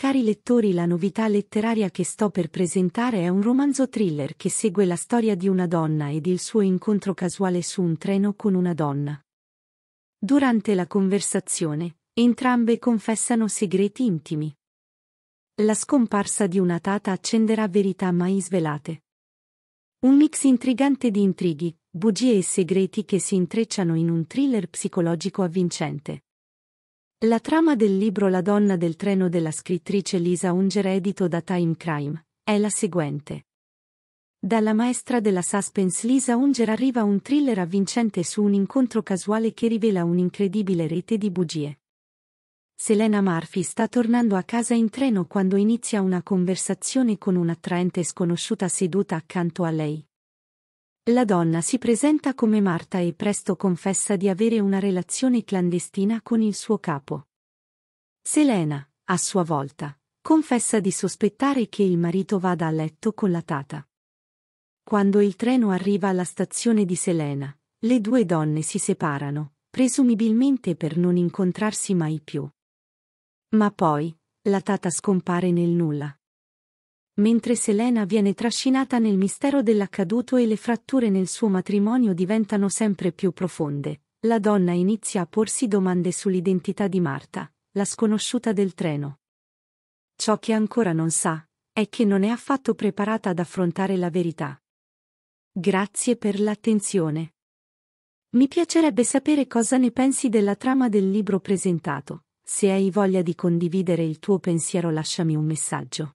Cari lettori, la novità letteraria che sto per presentare è un romanzo thriller che segue la storia di una donna ed il suo incontro casuale su un treno con una donna. Durante la conversazione, entrambe confessano segreti intimi. La scomparsa di una tata accenderà verità mai svelate. Un mix intrigante di intrighi, bugie e segreti che si intrecciano in un thriller psicologico avvincente. La trama del libro La donna del treno della scrittrice Lisa Unger edito da Time Crime è la seguente. Dalla maestra della suspense Lisa Unger arriva un thriller avvincente su un incontro casuale che rivela un'incredibile rete di bugie. Selena Murphy sta tornando a casa in treno quando inizia una conversazione con un'attraente sconosciuta seduta accanto a lei. La donna si presenta come Marta e presto confessa di avere una relazione clandestina con il suo capo. Selena, a sua volta, confessa di sospettare che il marito vada a letto con la tata. Quando il treno arriva alla stazione di Selena, le due donne si separano, presumibilmente per non incontrarsi mai più. Ma poi, la tata scompare nel nulla mentre Selena viene trascinata nel mistero dell'accaduto e le fratture nel suo matrimonio diventano sempre più profonde, la donna inizia a porsi domande sull'identità di Marta, la sconosciuta del treno. Ciò che ancora non sa è che non è affatto preparata ad affrontare la verità. Grazie per l'attenzione. Mi piacerebbe sapere cosa ne pensi della trama del libro presentato. Se hai voglia di condividere il tuo pensiero lasciami un messaggio.